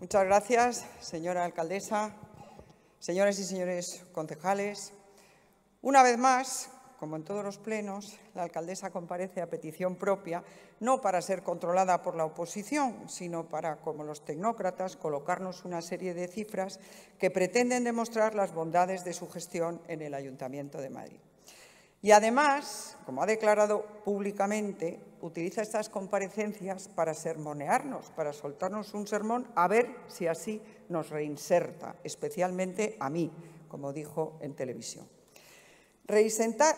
Muchas gracias, señora alcaldesa, señores y señores concejales. Una vez más, como en todos los plenos, la alcaldesa comparece a petición propia, no para ser controlada por la oposición, sino para, como los tecnócratas, colocarnos una serie de cifras que pretenden demostrar las bondades de su gestión en el Ayuntamiento de Madrid. Y además, como ha declarado públicamente, utiliza estas comparecencias para sermonearnos, para soltarnos un sermón, a ver si así nos reinserta, especialmente a mí, como dijo en televisión. Reinsertar,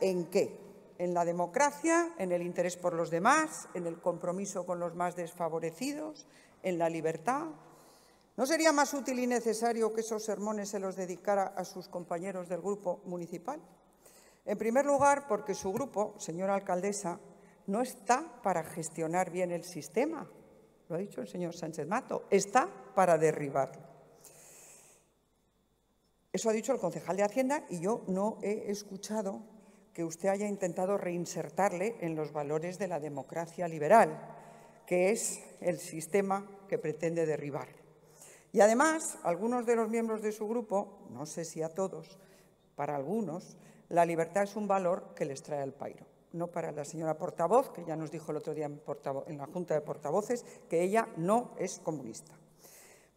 en qué? En la democracia, en el interés por los demás, en el compromiso con los más desfavorecidos, en la libertad. ¿No sería más útil y necesario que esos sermones se los dedicara a sus compañeros del grupo municipal? En primer lugar, porque su grupo, señora alcaldesa, no está para gestionar bien el sistema, lo ha dicho el señor Sánchez Mato, está para derribarlo. Eso ha dicho el concejal de Hacienda y yo no he escuchado que usted haya intentado reinsertarle en los valores de la democracia liberal, que es el sistema que pretende derribar. Y además, algunos de los miembros de su grupo, no sé si a todos, para algunos, la libertad es un valor que les trae al pairo. No para la señora portavoz, que ya nos dijo el otro día en, la Junta de Portavoces, que ella no es comunista.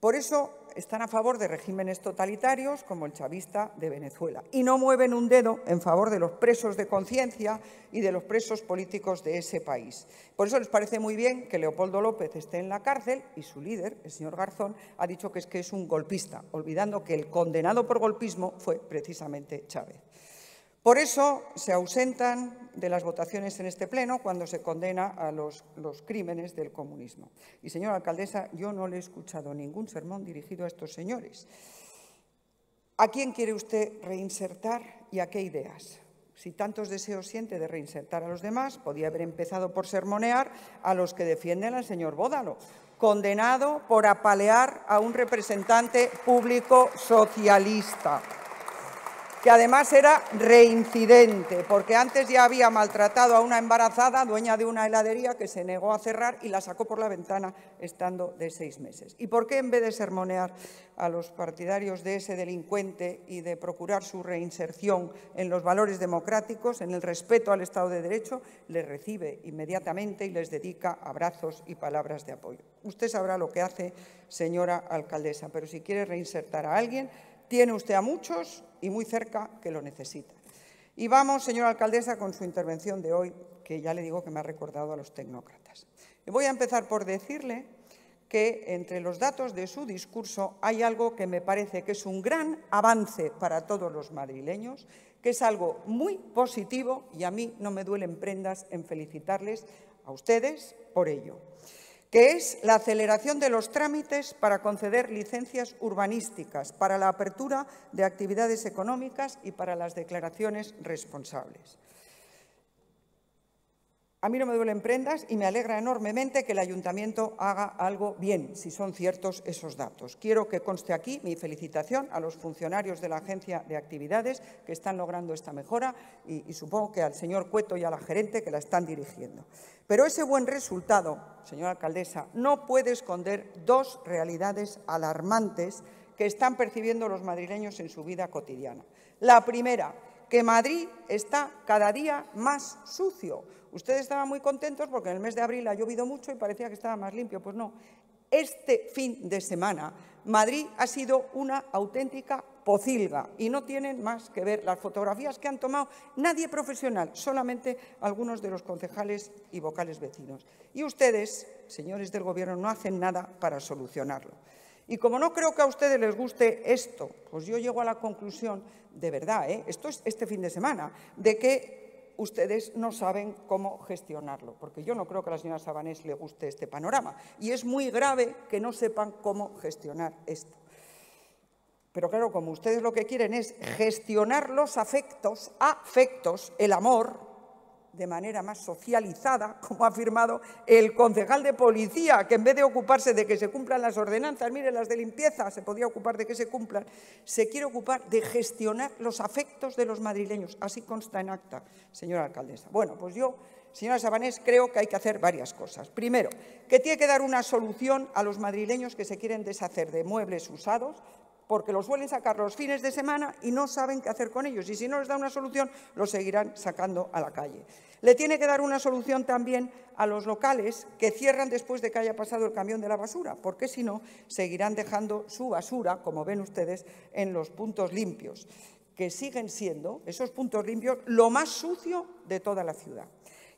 Por eso están a favor de regímenes totalitarios como el chavista de Venezuela y no mueven un dedo en favor de los presos de conciencia y de los presos políticos de ese país. Por eso les parece muy bien que Leopoldo López esté en la cárcel y su líder, el señor Garzón, ha dicho que es que es un golpista, olvidando que el condenado por golpismo fue precisamente Chávez. Por eso se ausentan de las votaciones en este Pleno cuando se condena a los, crímenes del comunismo. Y, señora alcaldesa, yo no le he escuchado ningún sermón dirigido a estos señores. ¿A quién quiere usted reinsertar y a qué ideas? Si tantos deseos siente de reinsertar a los demás, podía haber empezado por sermonear a los que defienden al señor Bódalo, condenado por apalear a un representante público socialista que además era reincidente, porque antes ya había maltratado a una embarazada, dueña de una heladería, que se negó a cerrar y la sacó por la ventana estando de seis meses. ¿Y por qué en vez de sermonear a los partidarios de ese delincuente y de procurar su reinserción en los valores democráticos, en el respeto al Estado de Derecho, le recibe inmediatamente y les dedica abrazos y palabras de apoyo? Usted sabrá lo que hace, señora alcaldesa, pero si quiere reinsertar a alguien, tiene usted a muchos y muy cerca que lo necesita. Y vamos, señora alcaldesa, con su intervención de hoy, que ya le digo que me ha recordado a los tecnócratas. Y voy a empezar por decirle que entre los datos de su discurso hay algo que me parece que es un gran avance para todos los madrileños, que es algo muy positivo y a mí no me duelen prendas en felicitarles a ustedes por ello que es la aceleración de los trámites para conceder licencias urbanísticas, para la apertura de actividades económicas y para las declaraciones responsables. A mí no me duelen prendas y me alegra enormemente que el ayuntamiento haga algo bien, si son ciertos esos datos. Quiero que conste aquí mi felicitación a los funcionarios de la Agencia de Actividades que están logrando esta mejora y, y supongo que al señor Cueto y a la gerente que la están dirigiendo. Pero ese buen resultado señora alcaldesa, no puede esconder dos realidades alarmantes que están percibiendo los madrileños en su vida cotidiana. La primera, que Madrid está cada día más sucio. Ustedes estaban muy contentos porque en el mes de abril ha llovido mucho y parecía que estaba más limpio. Pues no, este fin de semana Madrid ha sido una auténtica pocilga y no tienen más que ver las fotografías que han tomado nadie profesional, solamente algunos de los concejales y vocales vecinos. Y ustedes, señores del Gobierno, no hacen nada para solucionarlo. Y como no creo que a ustedes les guste esto, pues yo llego a la conclusión, de verdad, ¿eh? esto es este fin de semana, de que ustedes no saben cómo gestionarlo, porque yo no creo que a la señora Sabanés le guste este panorama. Y es muy grave que no sepan cómo gestionar esto. Pero claro, como ustedes lo que quieren es gestionar los afectos, afectos, el amor, de manera más socializada, como ha afirmado el concejal de policía, que en vez de ocuparse de que se cumplan las ordenanzas, mire, las de limpieza, se podía ocupar de que se cumplan, se quiere ocupar de gestionar los afectos de los madrileños. Así consta en acta, señora alcaldesa. Bueno, pues yo, señora Sabanés, creo que hay que hacer varias cosas. Primero, que tiene que dar una solución a los madrileños que se quieren deshacer de muebles usados, porque los suelen sacar los fines de semana y no saben qué hacer con ellos. Y si no les da una solución, los seguirán sacando a la calle. Le tiene que dar una solución también a los locales que cierran después de que haya pasado el camión de la basura, porque si no, seguirán dejando su basura, como ven ustedes, en los puntos limpios, que siguen siendo esos puntos limpios lo más sucio de toda la ciudad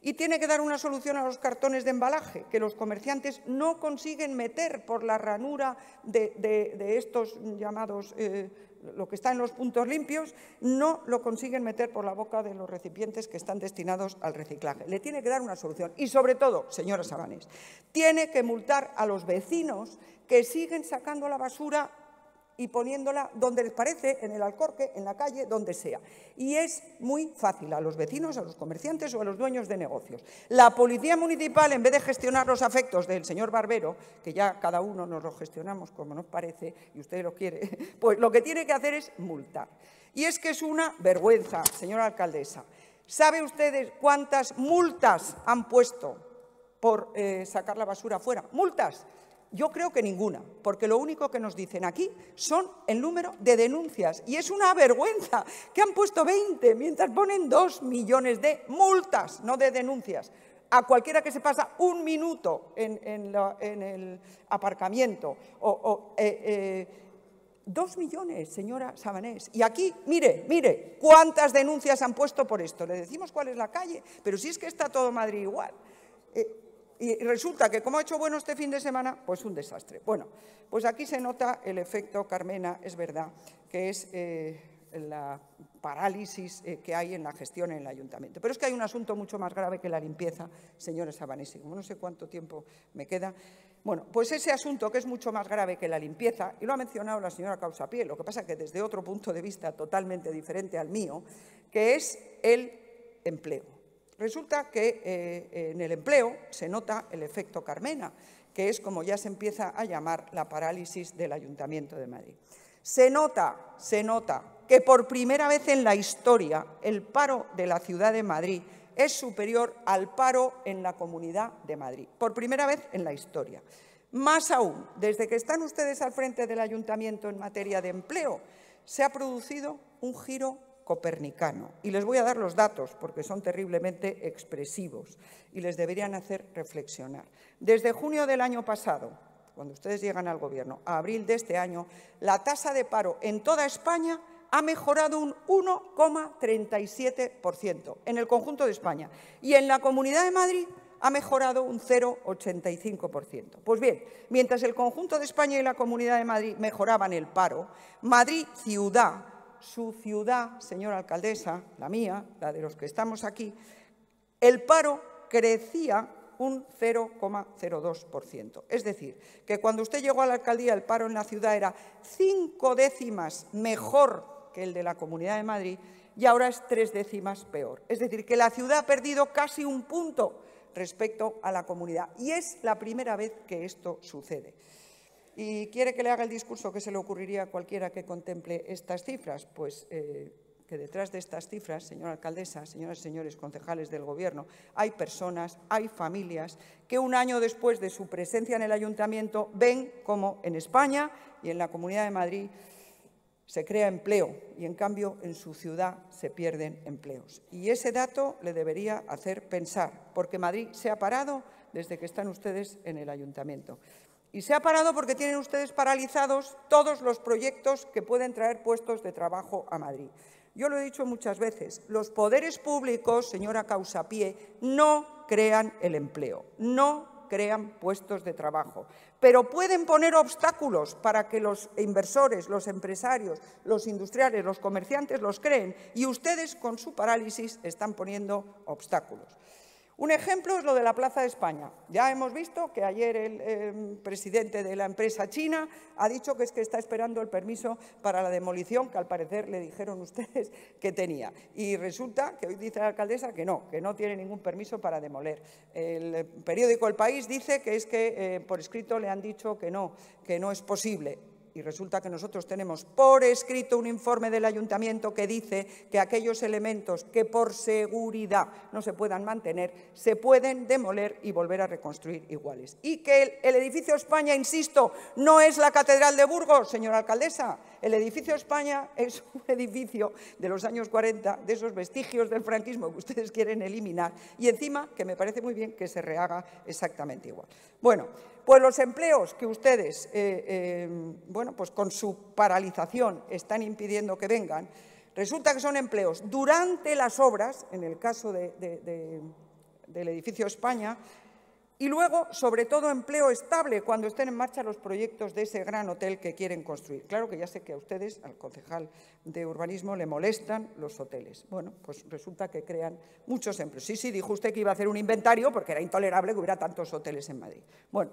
y tiene que dar una solución a los cartones de embalaje que los comerciantes no consiguen meter por la ranura de, estos llamados, eh, lo que está en los puntos limpios, no lo consiguen meter por la boca de los recipientes que están destinados al reciclaje. Le tiene que dar una solución y sobre todo, señora Sabanes, tiene que multar a los vecinos que siguen sacando la basura y poniéndola donde les parece, en el alcorque, en la calle, donde sea. Y es muy fácil a los vecinos, a los comerciantes o a los dueños de negocios. La policía municipal, en vez de gestionar los afectos del señor Barbero, que ya cada uno nos lo gestionamos como nos parece y usted lo quiere, pues lo que tiene que hacer es multar. Y es que es una vergüenza, señora alcaldesa. ¿Sabe ustedes cuántas multas han puesto por eh, sacar la basura fuera? Multas. Yo creo que ninguna, porque lo único que nos dicen aquí son el número de denuncias. Y es una vergüenza que han puesto 20 mientras ponen 2 millones de multas, no de denuncias. A cualquiera que se pasa un minuto en, el aparcamiento. O, eh, eh, Dos millones, señora Sabanés. Y aquí, mire, mire, cuántas denuncias han puesto por esto. Le decimos cuál es la calle, pero si es que está todo Madrid igual. Eh, y resulta que como ha hecho bueno este fin de semana, pues un desastre. Bueno, pues aquí se nota el efecto Carmena, es verdad, que es eh, la parálisis eh, que hay en la gestión en el ayuntamiento. Pero es que hay un asunto mucho más grave que la limpieza, señores Abanesi, como no sé cuánto tiempo me queda. Bueno, pues ese asunto que es mucho más grave que la limpieza, y lo ha mencionado la señora Causapiel, lo que pasa que desde otro punto de vista totalmente diferente al mío, que es el empleo. Resulta que eh, eh, en el empleo se nota el efecto Carmena, que es como ya se empieza a llamar la parálisis del Ayuntamiento de Madrid. Se nota, se nota que por primera vez en la historia el paro de la ciudad de Madrid es superior al paro en la comunidad de Madrid, por primera vez en la historia. Más aún, desde que están ustedes al frente del ayuntamiento en materia de empleo, se ha producido un giro copernicano. Y les voy a dar los datos porque son terriblemente expresivos y les deberían hacer reflexionar. Desde junio del año pasado, cuando ustedes llegan al gobierno, a abril de este año, la tasa de paro en toda España ha mejorado un 1,37% en el conjunto de España y en la Comunidad de Madrid ha mejorado un 0,85%. Pues bien, mientras el conjunto de España y la Comunidad de Madrid mejoraban el paro, Madrid ciudad su ciudad, señora alcaldesa, la mía, la de los que estamos aquí, el paro crecía un 0,02%. Es decir, que cuando usted llegó a la alcaldía el paro en la ciudad era cinco décimas mejor que el de la Comunidad de Madrid y ahora es tres décimas peor. Es decir, que la ciudad ha perdido casi un punto respecto a la comunidad y es la primera vez que esto sucede y quiere que le haga el discurso que se le ocurriría a cualquiera que contemple estas cifras. Pues eh, que detrás de estas cifras, señora alcaldesa, señoras y señores concejales del Gobierno, hay personas, hay familias que un año después de su presencia en el ayuntamiento ven como en España y en la Comunidad de Madrid se crea empleo y en cambio en su ciudad se pierden empleos. Y ese dato le debería hacer pensar, porque Madrid se ha parado desde que están ustedes en el ayuntamiento. Y se ha parado porque tienen ustedes paralizados todos los proyectos que pueden traer puestos de trabajo a Madrid. Yo lo he dicho muchas veces, los poderes públicos, señora Causapié, no crean el empleo, no crean puestos de trabajo, pero pueden poner obstáculos para que los inversores, los empresarios, los industriales, los comerciantes los creen y ustedes con su parálisis están poniendo obstáculos. Un ejemplo es lo de la Plaza de España. Ya hemos visto que ayer el em, presidente de la empresa china ha dicho que es que está esperando el permiso para la demolición, que al parecer le dijeron ustedes que tenía. Y resulta que hoy dice la alcaldesa que no, que no tiene ningún permiso para demoler. El periódico El País dice que es que eh, por escrito le han dicho que no, que no es posible y resulta que nosotros tenemos por escrito un informe del ayuntamiento que dice que aquellos elementos que por seguridad no se puedan mantener se pueden demoler y volver a reconstruir iguales. Y que el, edificio España, insisto, no es la Catedral de Burgos, señora alcaldesa. El edificio España es un edificio de los años 40, de esos vestigios del franquismo que ustedes quieren eliminar y encima que me parece muy bien que se rehaga exactamente igual. Bueno, pues los empleos que ustedes, eh, eh, bueno, pues con su paralización están impidiendo que vengan, resulta que son empleos durante las obras, en el caso del edificio España, y luego, sobre todo, empleo estable cuando estén en marcha los proyectos de ese gran hotel que quieren construir. Claro que ya sé que a ustedes, al concejal de urbanismo, le molestan los hoteles. Bueno, pues resulta que crean muchos empleos. Sí, sí, dijo usted que iba a hacer un inventario porque era intolerable que hubiera tantos hoteles en Madrid. Bueno,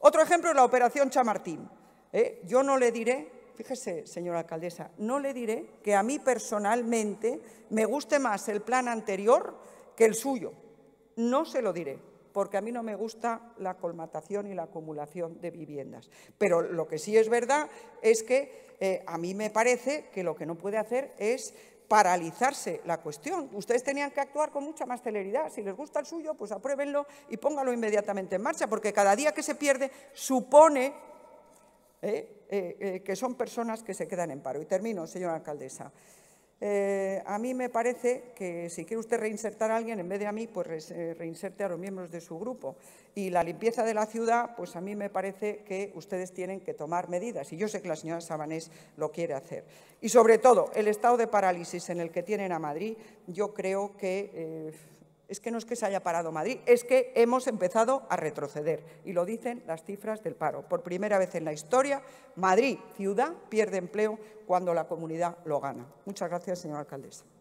otro ejemplo es la operación Chamartín. ¿Eh? Yo no le diré, fíjese, señora alcaldesa, no le diré que a mí personalmente me guste más el plan anterior que el suyo. No se lo diré porque a mí no me gusta la colmatación y la acumulación de viviendas. Pero lo que sí es verdad es que eh, a mí me parece que lo que no puede hacer es paralizarse la cuestión. Ustedes tenían que actuar con mucha más celeridad. Si les gusta el suyo, pues apruébenlo y póngalo inmediatamente en marcha, porque cada día que se pierde supone eh, eh, que son personas que se quedan en paro. Y termino, señora alcaldesa. Eh, a mí me parece que si quiere usted reinsertar a alguien, en vez de a mí, pues eh, reinserte a los miembros de su grupo. Y la limpieza de la ciudad, pues a mí me parece que ustedes tienen que tomar medidas. Y yo sé que la señora Sabanés lo quiere hacer. Y sobre todo, el estado de parálisis en el que tienen a Madrid, yo creo que... Eh, es que no es que se haya parado Madrid, es que hemos empezado a retroceder. Y lo dicen las cifras del paro. Por primera vez en la historia, Madrid, ciudad, pierde empleo cuando la comunidad lo gana. Muchas gracias, señora alcaldesa.